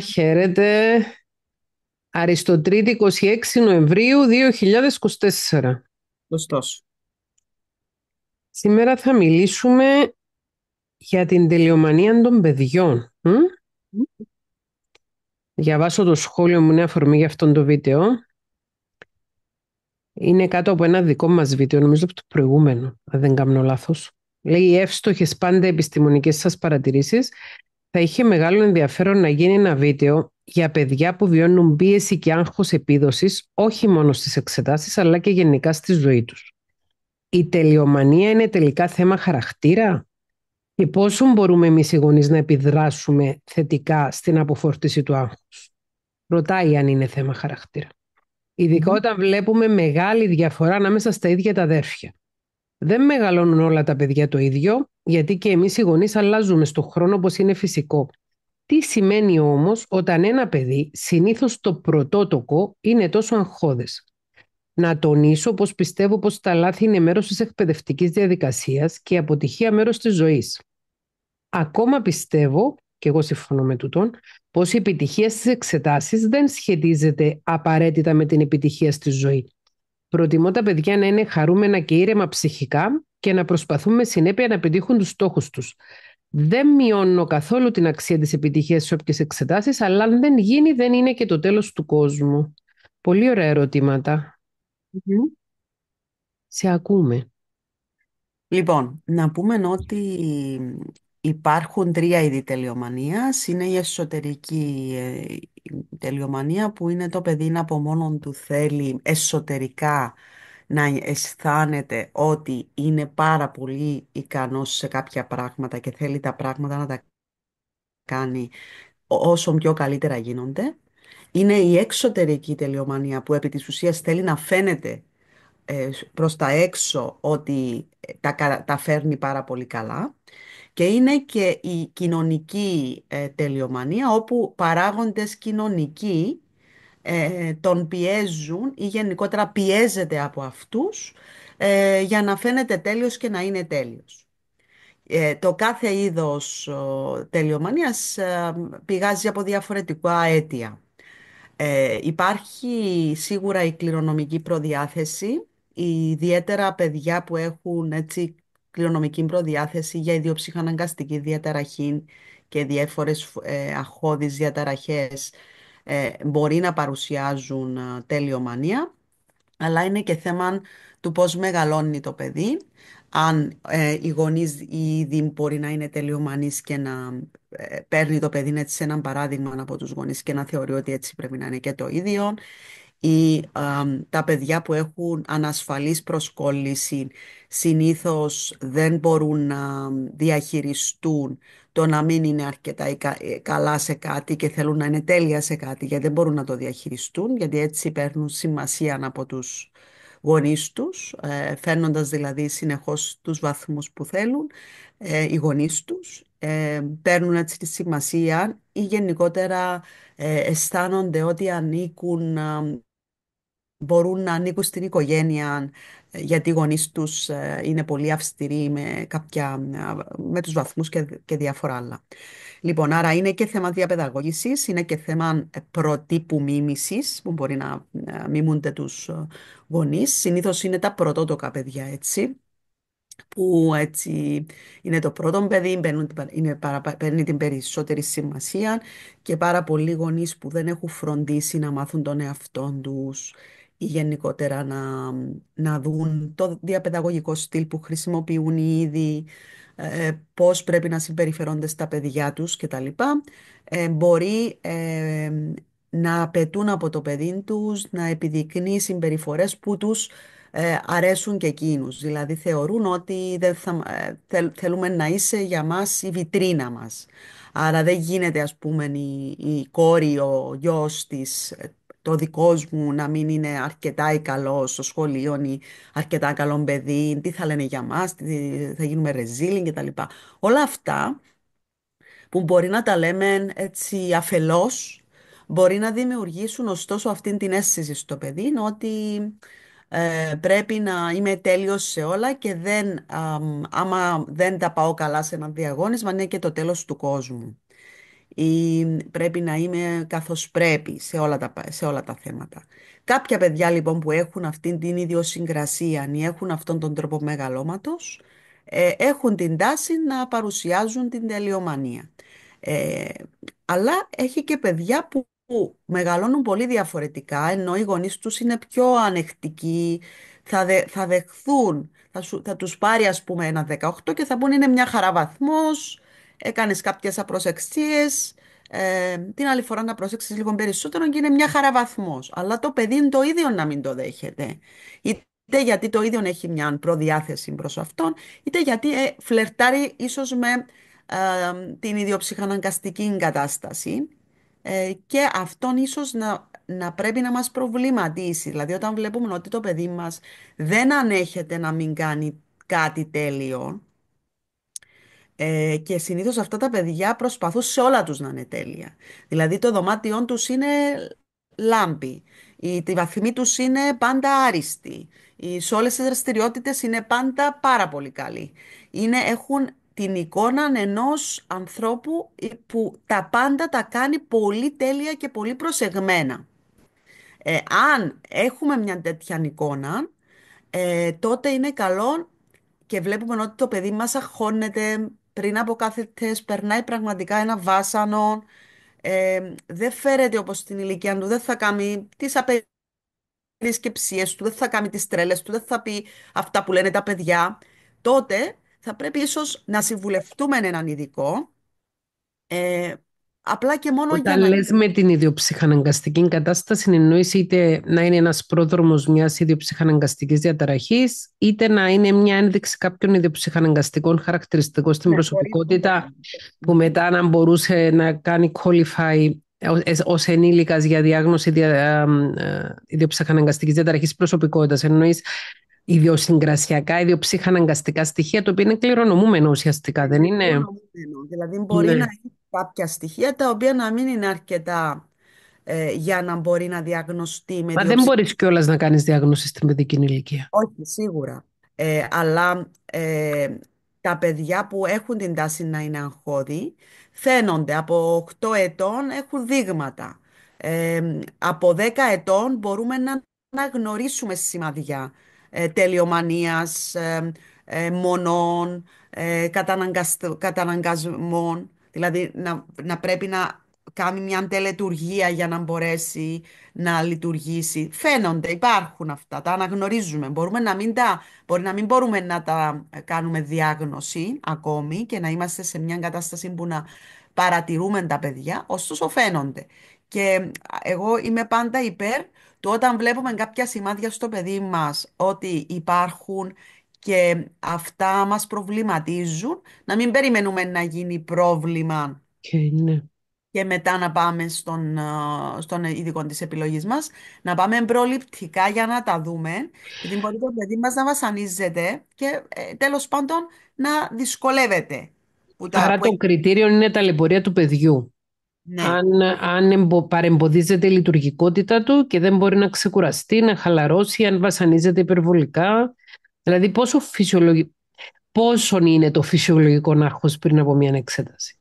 χαίρετε. Αριστοτρίτη 26 Νοεμβρίου 2024. Ωστόσο. Σήμερα θα μιλήσουμε για την τελειομανία των παιδιών. Mm. Διαβάσω το σχόλιο μου, είναι αφορμή για αυτό το βίντεο. Είναι κάτω από ένα δικό μας βίντεο, νομίζω από το προηγούμενο, αν δεν κάνω λάθος. Λέει εύστοχες πάντα επιστημονικές σας παρατηρήσεις θα είχε μεγάλο ενδιαφέρον να γίνει ένα βίντεο για παιδιά που βιώνουν πίεση και άγχος επίδοσης όχι μόνο στις εξετάσεις αλλά και γενικά στη ζωή τους. Η τελειομανία είναι τελικά θέμα χαρακτήρα και πόσο μπορούμε εμείς οι γονείς να επιδράσουμε θετικά στην αποφόρτιση του άγχους. Ρωτάει αν είναι θέμα χαρακτήρα. Ειδικά όταν βλέπουμε μεγάλη διαφορά ανάμεσα στα ίδια τα αδέρφια. Δεν μεγαλώνουν όλα τα παιδιά το ίδιο γιατί και εμείς οι γονείς αλλάζουμε στον χρόνο όπως είναι φυσικό. Τι σημαίνει όμως όταν ένα παιδί συνήθως το πρωτότοκο είναι τόσο αγχώδες. Να τονίσω πως πιστεύω πως τα λάθη είναι μέρος της εκπαιδευτικής διαδικασίας και αποτυχία μέρος της ζωής. Ακόμα πιστεύω, και εγώ συμφωνώ με τούτον, πως η επιτυχία στις εξετάσεις δεν σχετίζεται απαραίτητα με την επιτυχία στη ζωή. Προτιμώ τα παιδιά να είναι χαρούμενα και ήρεμα ψυχικά και να προσπαθούν με συνέπεια να πετύχουν τους στόχους τους. Δεν μειώνω καθόλου την αξία της επιτυχίας σε όποιες εξετάσεις, αλλά αν δεν γίνει δεν είναι και το τέλος του κόσμου. Πολύ ωραία Σε ακούμε. Λοιπόν, να πούμε ότι υπάρχουν τρία είδη τελειομανίας. Είναι η εσωτερική ε, τελειομανία που είναι το παιδί να από μόνο του θέλει εσωτερικά να αισθάνεται ότι είναι πάρα πολύ ικανός σε κάποια πράγματα και θέλει τα πράγματα να τα κάνει όσο πιο καλύτερα γίνονται. Είναι η εξωτερική τελειομανία που επί της ουσίας θέλει να φαίνεται ε, προς τα έξω ότι ε, τα, τα φέρνει πάρα πολύ καλά και είναι και η κοινωνική ε, τελειομανία όπου παράγοντες κοινωνικοί ε, τον πιέζουν ή γενικότερα πιέζεται από αυτούς ε, για να φαίνεται τέλειος και να είναι τέλειος. Ε, το κάθε είδος τελειομανίας πηγάζει από διαφορετικά αίτια. υπάρχει σίγουρα η κληρονομική προδιάθεση, ιδιαίτερα παιδιά που έχουν έτσι, κληρονομική προδιάθεση για ιδιοψυχαναγκαστική διαταραχή και διάφορες αχώδεις διαταραχές ε, μπορεί να παρουσιάζουν ε, τελειομανία, αλλά είναι και θέμα του πώς μεγαλώνει το παιδί. Αν ε, οι γονείς ήδη μπορεί να είναι τελειομανείς και να παίρνει το παιδί έτσι σε έναν παράδειγμα από τους γονείς και να θεωρεί ότι έτσι πρέπει να είναι και το ίδιο ή τα παιδιά που έχουν ανασφαλής προσκόλληση συνήθως δεν μπορούν να διαχειριστούν το να μην είναι αρκετά ε, καλά σε κάτι και θέλουν να είναι τέλεια σε κάτι γιατί δεν μπορούν να το διαχειριστούν γιατί έτσι παίρνουν σημασία από τους γονείς τους ε, φέρνοντας δηλαδή συνεχώς τους βαθμούς που θέλουν ε, οι γονείς τους παίρνουν έτσι τη σημασία ή γενικότερα αισθάνονται ότι ανήκουν μπορούν να ανήκουν στην οικογένεια, ε, γιατί οι γονείς τους ε, είναι πολύ αυστηροί με, κάποια, ε, με τους βαθμούς και, και διάφορα άλλα. Λοιπόν, άρα είναι και θέμα διαπαιδαγώγησης, είναι και θέμα προτύπου μίμησης, που μπορεί να μιμούνται τους γονείς. Συνήθως είναι τα πρωτότοκα παιδιά, έτσι, που έτσι είναι το πρώτο παιδί, είναι, παίρνει την περισσότερη σημασία και πάρα πολλοί γονείς που δεν έχουν φροντίσει να μάθουν τον εαυτό τους, γενικότερα να, να δουν το διαπαιδαγωγικό στυλ που χρησιμοποιούν οι ίδιοι, ε, πώς πρέπει να συμπεριφερόνται στα παιδιά τους κτλ. Ε, μπορεί ε, να απαιτούν από το παιδί τους να επιδεικνύει συμπεριφορές που τους αρέσουν και εκείνους. Δηλαδή θεωρούν ότι δεν θα, θέλουμε να είσαι για μας η βιτρίνα μας. Άρα δεν γίνεται ας πούμε η, η κόρη, ο γιος της το δικό μου να μην είναι αρκετά καλό στο σχολείο ή αρκετά καλό παιδί, τι θα λένε για μας, θα γίνουμε resilient κτλ. Όλα αυτά που μπορεί να τα λέμε έτσι αφελώς, μπορεί να δημιουργήσουν ωστόσο αυτήν την αίσθηση στο παιδί, ότι ε, πρέπει να είμαι τέλειος σε όλα και δεν, άμα δεν τα πάω καλά σε ένα διαγώνισμα, είναι και το τέλος του κόσμου ή πρέπει να είμαι καθώς πρέπει σε όλα τα, σε όλα τα θέματα. Κάποια παιδιά λοιπόν που έχουν αυτήν την ιδιοσυγκρασία ή έχουν αυτόν τον τρόπο μεγαλώματος, ε, έχουν την τάση να παρουσιάζουν την τελειομανία. Ε, αλλά έχει και παιδιά που μεγαλώνουν πολύ διαφορετικά, ενώ οι γονείς τους είναι πιο ανεκτικοί, θα, θα δεχθούν, θα, σου, θα τους πάρει ας πούμε ένα 18 και θα πούνε είναι μια χαρά έκανες κάποιες απροσεξίες, ε, την άλλη φορά να προσέξεις λίγο περισσότερο και είναι μια χαρά Αλλά το παιδί είναι το ίδιο να μην το δέχεται. Είτε γιατί το ίδιο έχει μια προδιάθεση προς αυτόν, είτε γιατί ε, φλερτάρει ίσως με ε, την ιδιοψυχαναγκαστική κατάσταση ε, και αυτόν ίσως να, να πρέπει να μας προβληματίσει. Δηλαδή όταν βλέπουμε ότι το παιδί μας δεν ανέχεται να μην κάνει κάτι τέλειο, ε, και συνήθως αυτά τα παιδιά προσπαθούν σε όλα τους να είναι τέλεια. Δηλαδή το δωμάτιό τους είναι λάμπη. Η, τη βαθμή τους είναι πάντα άριστη. Οι, σε όλες τις δραστηριότητες είναι πάντα πάρα πολύ καλοί. Είναι, έχουν την εικόνα ενός ανθρώπου ε, που τα πάντα τα κάνει πολύ τέλεια και πολύ προσεγμένα. Ε, αν έχουμε μια τέτοια εικόνα, τότε είναι καλό και βλέπουμε ότι το παιδί μας αγχώνεται, πριν από κάθε τεστ περνάει πραγματικά ένα βάσανο, ε, δεν φέρεται όπως στην ηλικία του, δεν θα κάνει τις απερισκεψίες του, δεν θα κάνει τις τρέλες του, δεν θα πει αυτά που λένε τα παιδιά, τότε θα πρέπει ίσως να συμβουλευτούμε έναν ειδικό ε, Απλά και μόνο Όταν για να... λες με την ιδιοψυχαναγκαστική κατάσταση, εννοείς είτε να είναι ένας πρόδρομος μιας ιδιοψυχαναγκαστικής διαταραχής, είτε να είναι μια ένδειξη κάποιων ιδιοψυχαναγκαστικών χαρακτηριστικών στην ναι, προσωπικότητα, που μετά να μπορούσε να κάνει qualify ε, ως ενήλικας για διάγνωση δια, ε, ε, διαταραχής προσωπικότητας, προσωπικότητας. ιδιοσυγκρασιακά, ιδιοψυχαναγκαστικά στοιχεία, το οποίο είναι κληρονομούμενο ουσιαστικά, δεν είναι. Δηλαδή μπορεί ναι. να είναι κάποια στοιχεία τα οποία να μην είναι αρκετά ε, για να μπορεί να διαγνωστεί με Μα δεν μπορείς κιόλας να κάνεις διάγνωση στην παιδική ηλικία. Όχι, σίγουρα. Ε, αλλά ε, τα παιδιά που έχουν την τάση να είναι αγχώδη φαίνονται από 8 ετών έχουν δείγματα. από 10 ετών μπορούμε να, να γνωρίσουμε σημαδιά ε, τελειομανίας, μονών, καταναγκασμών. Δηλαδή να, πρέπει να κάνει μια τελετουργία για να μπορέσει να λειτουργήσει. Φαίνονται, υπάρχουν αυτά, τα αναγνωρίζουμε. Μπορούμε να μην τα, μπορεί να μην μπορούμε να τα ε, κάνουμε διάγνωση ακόμη και να είμαστε σε μια κατάσταση που να παρατηρούμε τα παιδιά, ωστόσο φαίνονται. Και εγώ είμαι πάντα υπέρ του όταν βλέπουμε κάποια σημάδια στο παιδί μας ότι υπάρχουν και αυτά μας προβληματίζουν, να μην περιμένουμε να γίνει πρόβλημα και ναι. μετά να πάμε στον, στον ειδικό της επιλογής μας, να πάμε προληπτικά για να τα δούμε, γιατί μπορεί το παιδί μας να βασανίζεται και ε, τέλος πάντων να δυσκολεύεται. Που τα, Άρα το κριτήριο είναι τα λεπορία του παιδιού. Ναι. Αν, αν παρεμποδίζεται η λειτουργικότητα του και δεν μπορεί να ξεκουραστεί, να χαλαρώσει, αν βασανίζεται υπερβολικά, Δηλαδή πόσο, πόσο είναι το φυσιολογικό ναύχος πριν από μια εξέταση.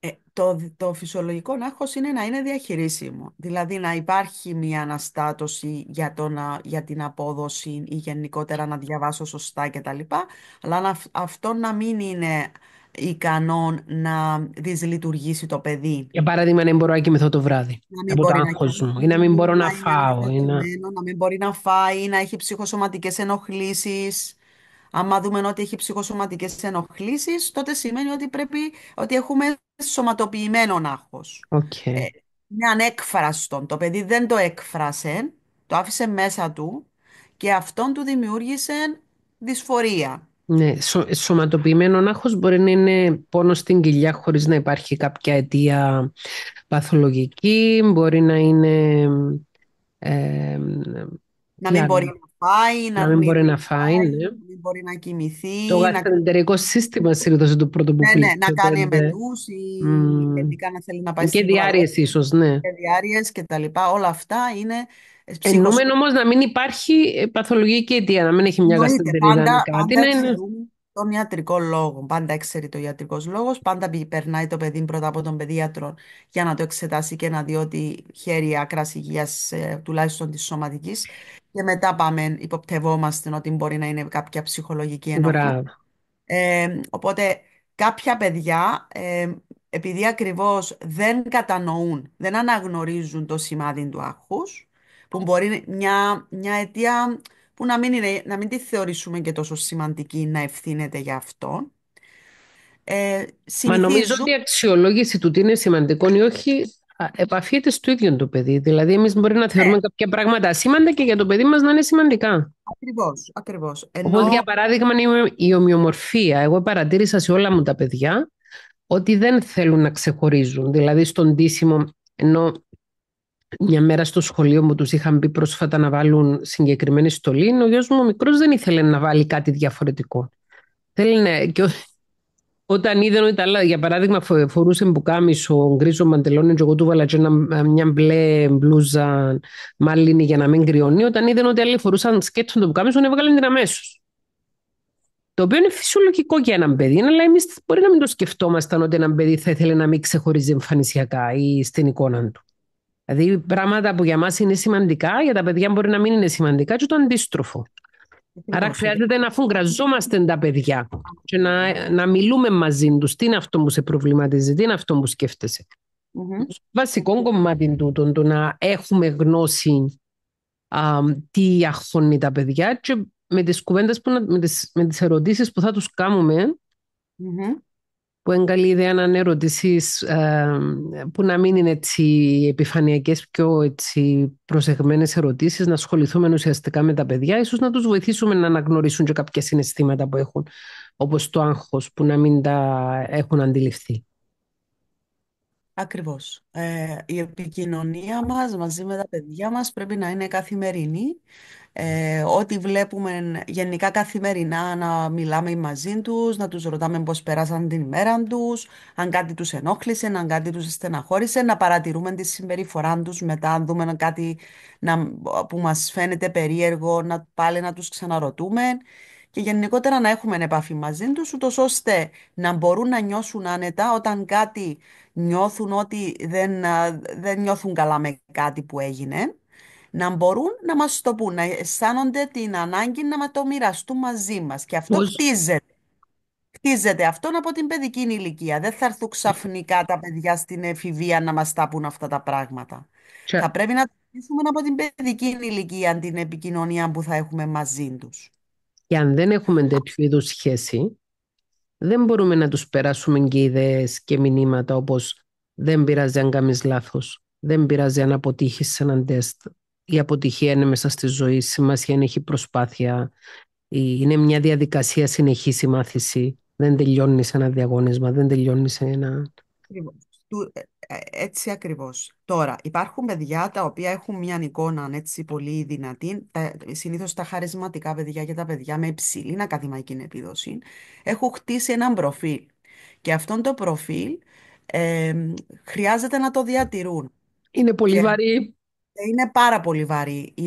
Ε, το, το φυσιολογικό ναύχος είναι να είναι διαχειρίσιμο. Δηλαδή να υπάρχει μια αναστάτωση για, το να, για την απόδοση ή γενικότερα να διαβάσω σωστά κτλ. Αλλά αυτό να μην είναι ικανό να δυσλειτουργήσει το παιδί. Για παράδειγμα, να μην μπορώ να κοιμηθώ το βράδυ να από το άγχος μου ή να μην μπορώ να, φάω. Ή να... να μην μπορεί να φάει ή να έχει ψυχοσωματικές ενοχλήσεις. Αν δούμε ότι έχει ψυχοσωματικές ενοχλήσεις, τότε σημαίνει ότι πρέπει ότι έχουμε σωματοποιημένο άγχος. Okay. Ε, είναι ανέκφραστο. Το παιδί δεν το έκφρασε, το άφησε μέσα του και αυτόν του δημιούργησε δυσφορία. Ναι, σωματοποιημένο άγχος μπορεί να είναι πόνο στην κοιλιά χωρίς να υπάρχει κάποια αιτία παθολογική, μπορεί να είναι... Ε, να μην μπορεί φάει, να, να μην μπορεί να φάει, ναι. να μην μπορεί να κοιμηθεί. Το γαστρεντερικό να... σύστημα είναι το πρώτο που ναι, ναι, να κάνει εμπεδού ή mm. ειδικά να θέλει να πάει Και διάρειες ίσως, ναι. Και διάρειες και τα λοιπά. Όλα αυτά είναι Εννοούμε όμως να μην υπάρχει παθολογική αιτία, να μην έχει μια γαστρεντερική αιτία. Πάντα, πάντα τον ιατρικό λόγο. Πάντα ξέρει το ιατρικός λόγος, πάντα περνάει το παιδί πρώτα από τον παιδίατρο για να το εξετάσει και να δει ότι χέρι άκρα υγείας ε, τουλάχιστον της σωματικής. Και μετά πάμε, υποπτευόμαστε ότι μπορεί να είναι κάποια ψυχολογική ενότητα. Ε, οπότε κάποια παιδιά, ε, επειδή ακριβώς δεν κατανοούν, δεν αναγνωρίζουν το σημάδι του άγχους, που μπορεί μια, μια αιτία που να μην, είναι, να μην τη θεωρήσουμε και τόσο σημαντική να ευθύνεται για αυτό. Ε, Μα νομίζω ότι η αξιολόγηση του τι είναι σημαντικό ή όχι επαφείται στο ίδιο το παιδί. Δηλαδή, εμείς μπορεί να ναι. θεωρούμε κάποια πράγματα ασήμαντα και για το παιδί μας να είναι σημαντικά. Ακριβώς. Ακριβώς. Ενώ... για παράδειγμα, η ομοιομορφία. Εγώ παρατήρησα σε όλα μου τα παιδιά ότι δεν θέλουν να ξεχωρίζουν. Δηλαδή, στον τίσιμο, ενώ μια μέρα στο σχολείο μου τους είχαν πει πρόσφατα να βάλουν συγκεκριμένη στολή. Ο γιος μου ο μικρός δεν ήθελε να βάλει κάτι διαφορετικό. Θέλει και όταν είδαν ότι τα για παράδειγμα φορούσε μπουκάμισο, γκρίζο μαντελόνι και εγώ του βάλα και ένα, μια μπλε μπλούζα μάλινη για να μην κρυώνει, όταν είδαν ότι άλλοι φορούσαν σκέτσον το μπουκάμισο, έβγαλαν την αμέσως. Το οποίο είναι φυσιολογικό για έναν παιδί, αλλά εμείς μπορεί να μην το σκεφτόμασταν ότι ένα παιδί θα ήθελε να μην ξεχωρίζει εμφανισιακά ή στην εικόνα του. Δηλαδή πράγματα που για μας είναι σημαντικά, για τα παιδιά μπορεί να μην είναι σημαντικά και το αντίστροφο. Άρα χρειάζεται να φουγκραζόμαστε τα παιδιά και να, μιλούμε μαζί τους. Τι είναι αυτό που σε προβληματίζει, τι είναι αυτό που σκέφτεσαι. Mm-hmm. Βασικό κομμάτι του το να έχουμε γνώση α, τι αχθώνει τα παιδιά και με τις που, με, τις, με ερωτήσεις που θα τους κάνουμε mm-hmm που είναι καλή ιδέα να είναι ερωτήσεις που να μην είναι έτσι επιφανειακές, πιο έτσι προσεγμένες ερωτήσεις, να ασχοληθούμε ουσιαστικά με τα παιδιά, ίσως να τους βοηθήσουμε να αναγνωρίσουν και κάποια συναισθήματα που έχουν, όπως το άγχος που να μην τα έχουν αντιληφθεί. Ακριβώς. Ε, η επικοινωνία μας μαζί με τα παιδιά μας πρέπει να είναι καθημερινή. Ε, ό,τι βλέπουμε γενικά καθημερινά να μιλάμε μαζί τους, να τους ρωτάμε πώς περάσαν την ημέρα τους, αν κάτι τους ενόχλησε, αν κάτι τους στεναχώρησε, να παρατηρούμε τη συμπεριφορά τους μετά, αν δούμε κάτι να, που μας φαίνεται περίεργο, να, πάλι να τους ξαναρωτούμε και γενικότερα να έχουμε επαφή μαζί τους, ούτως ώστε να μπορούν να νιώσουν άνετα όταν κάτι νιώθουν ότι δεν, δεν νιώθουν καλά με κάτι που έγινε, να μπορούν να μας το πούν, να αισθάνονται την ανάγκη να το μοιραστούν μαζί μας. Και αυτό Πώς... χτίζεται. Χτίζεται αυτόν από την παιδική ηλικία. Δεν θα έρθουν ξαφνικά τα παιδιά στην εφηβεία να μας τα πούν αυτά τα πράγματα. Και... Θα πρέπει να το από την παιδική ηλικία την επικοινωνία που θα έχουμε μαζί τους. Και αν δεν έχουμε τέτοιου είδους σχέση, δεν μπορούμε να τους περάσουμε και ιδέες και μηνύματα όπως δεν πειράζει αν κάνεις λάθος, δεν πειράζει αν αποτύχεις σε έναν τεστ. Η αποτυχία είναι μέσα στη ζωή, σημασία είναι έχει προσπάθεια, είναι μια διαδικασία συνεχής η μάθηση. Δεν τελειώνει σε ένα διαγώνισμα, δεν τελειώνει σε ένα... Ε, έτσι ακριβώς. Τώρα, υπάρχουν παιδιά τα οποία έχουν μια εικόνα έτσι πολύ δυνατή, Συνήθω συνήθως τα χαρισματικά παιδιά και τα παιδιά με υψηλή ακαδημαϊκή επίδοση, έχουν χτίσει έναν προφίλ. Και αυτό το προφίλ χρειάζεται να το διατηρούν. Είναι πολύ και... βαρύ είναι πάρα πολύ βαρύ η,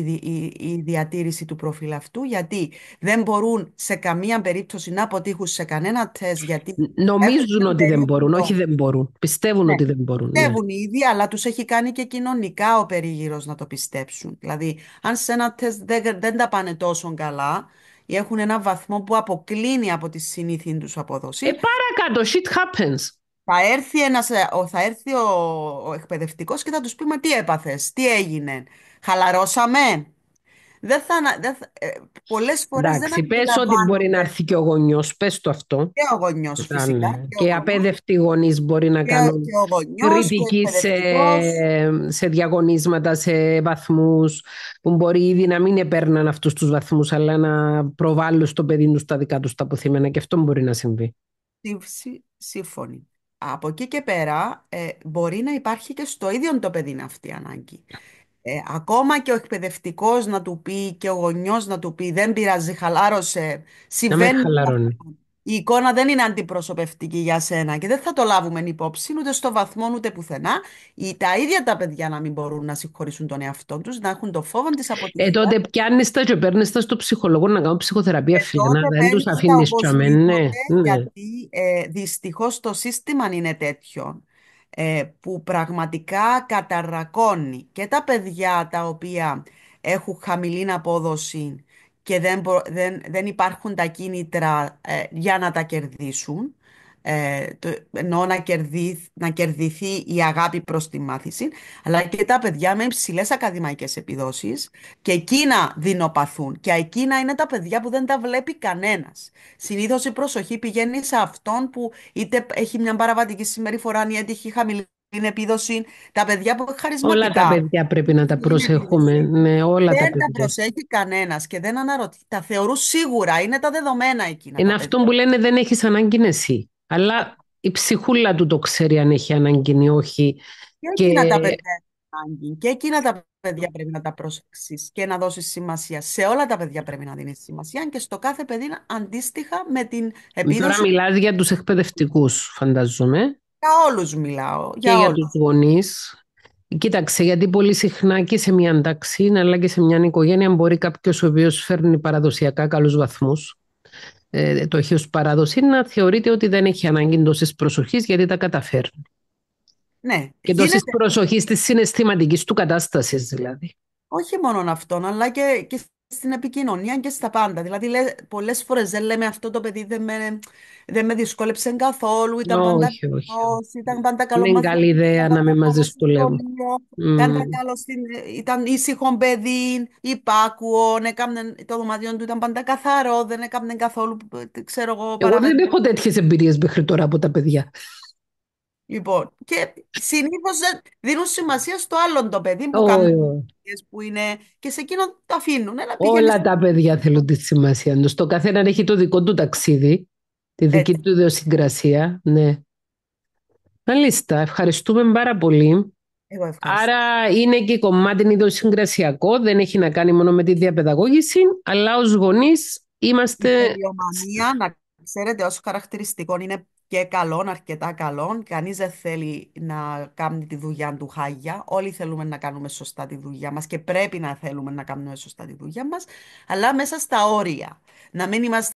η, διατήρηση του προφίλ αυτού, γιατί δεν μπορούν σε καμία περίπτωση να αποτύχουν σε κανένα τεστ, γιατί Νομίζουν ότι δεν μπορούν, όχι δεν μπορούν. Πιστεύουν ναι, ότι δεν μπορούν. Ναι. Πιστεύουν ήδη, αλλά τους έχει κάνει και κοινωνικά ο περίγυρος να το πιστέψουν. Δηλαδή, αν σε ένα τεστ δεν, δεν τα πάνε τόσο καλά, ή έχουν ένα βαθμό που αποκλίνει από τη συνήθιν τους απόδοση. Ε, παρακάτω, shit happens. Θα έρθει, ένας, ε, ο, θα έρθει ο, ο εκπαιδευτικός και θα τους πούμε τι έπαθες, τι έγινε, χαλαρώσαμε. Δεν θα, δεν θα, ε, πολλές φορές Εντάξει, δεν πες ότι μπορεί να έρθει και ο γονιός, πες το αυτό. Και ο γονιός φυσικά. Ναι. Και, και απέδευτοι γονείς μπορεί να και κάνουν και γονιός, κριτική σε, σε διαγωνίσματα, σε βαθμούς, που μπορεί ήδη να μην επέρναν αυτούς τους βαθμούς, αλλά να προβάλλουν στο παιδί τους τα δικά τους τα αποθήμενα και αυτό μπορεί να συμβεί. Σύμφωνοι από εκεί και πέρα ε, μπορεί να υπάρχει και στο ίδιο το παιδί αυτή η ανάγκη. Ε, ακόμα και ο εκπαιδευτικός να του πει και ο γονιός να του πει δεν πειράζει, χαλάρωσε. Συμβαίνει. Να η εικόνα δεν είναι αντιπροσωπευτική για σένα και δεν θα το λάβουμε υπόψη ούτε στο βαθμό ούτε πουθενά. Ή τα ίδια τα παιδιά να μην μπορούν να συγχωρήσουν τον εαυτό τους, να έχουν το φόβο της αποτυχία. Ε, τότε πιάνεις τα και παίρνεις τα στο ψυχολόγο να κάνω ψυχοθεραπεία ε, να δεν τους αφήνει τσαμέ. Ναι, ναι. Γιατί ε, δυστυχώς το σύστημα είναι τέτοιο ε, που πραγματικά καταρακώνει και τα παιδιά τα οποία έχουν χαμηλή απόδοση και δεν, υπάρχουν τα κίνητρα ε, για να τα κερδίσουν. Ε, εννοώ να, κερδί, να κερδιθεί η αγάπη προς τη μάθηση, αλλά και τα παιδιά με υψηλές ακαδημαϊκές επιδόσεις και εκείνα δεινοπαθούν και εκείνα είναι τα παιδιά που δεν τα βλέπει κανένας. Συνήθως η προσοχή πηγαίνει σε αυτόν που είτε έχει μια παραβατική συμπεριφορά ή έτυχε χαμηλή την επίδοση, τα παιδιά που έχουν χαρισματικά. Όλα τα παιδιά πρέπει να τα ναι, προσέχουμε. Ναι, ναι. ναι όλα δεν τα, τα προσέχει κανένας και δεν αναρωτεί. Τα θεωρούν σίγουρα, είναι τα δεδομένα εκείνα. Είναι αυτό που λένε δεν έχεις ανάγκη εσύ. Αλλά η ψυχούλα του το ξέρει αν έχει ανάγκη ή όχι. Και, και... εκείνα τα παιδιά ανάγκη. Και εκείνα τα παιδιά πρέπει να τα προσέξεις και να δώσεις σημασία. Σε όλα τα παιδιά πρέπει να δίνεις σημασία και στο κάθε παιδί αντίστοιχα με την επίδοση. Τώρα μιλάς για τους εκπαιδευτικούς, φανταζομαι. Για όλους μιλάω. Για και για γονείς. Κοίταξε, γιατί πολύ συχνά και σε μια τάξη αλλά και σε μια οικογένεια μπορεί κάποιος ο οποίος φέρνει παραδοσιακά καλούς βαθμούς, ε, το έχει ως παράδοση, να θεωρείται ότι δεν έχει ανάγκη τόση προσοχής γιατί τα καταφέρνει. Ναι. Και τόση γίνεται... προσοχής της συναισθηματικής του κατάστασης, δηλαδή. Όχι μόνο αυτόν, αλλά και στην επικοινωνία και στα πάντα. Δηλαδή, πολλές φορές δεν λέμε αυτό το παιδί δεν με, δεν με δυσκόλεψε καθόλου, ήταν πάντα όχι, όχι, ήταν πάντα καλό Είναι καλή ιδέα να με λέω. Ήταν, mm. καλός στην, ήταν ήσυχο παιδί, υπάκουο, έκαμνε, το δωμάτιο του ήταν πάντα καθαρό, δεν έκαμνε καθόλου, ε, ξέρω εγώ. Εγώ δεν έχω τέτοιες εμπειρίες μέχρι τώρα από τα παιδιά. Λοιπόν, και συνήθως δίνουν σημασία στο άλλον το παιδί που κάνουν που είναι και σε εκείνο το αφήνουν. Όλα τα παιδιά θέλουν τη σημασία τους. Το καθένα έχει το δικό του ταξίδι, τη δική του ιδιοσυγκρασία. Ναι. Μάλιστα, ευχαριστούμε πάρα πολύ. Άρα είναι και κομμάτι ιδιοσυγκρασιακό, δεν έχει να κάνει μόνο με τη διαπαιδαγώγηση, αλλά ως γονείς είμαστε... Η να ξέρετε όσο χαρακτηριστικό είναι και καλών, αρκετά καλών. Κανείς δεν θέλει να κάνει τη δουλειά του χάγια. Όλοι θέλουμε να κάνουμε σωστά τη δουλειά μας και πρέπει να θέλουμε να κάνουμε σωστά τη δουλειά μας, αλλά μέσα στα όρια. Να μην είμαστε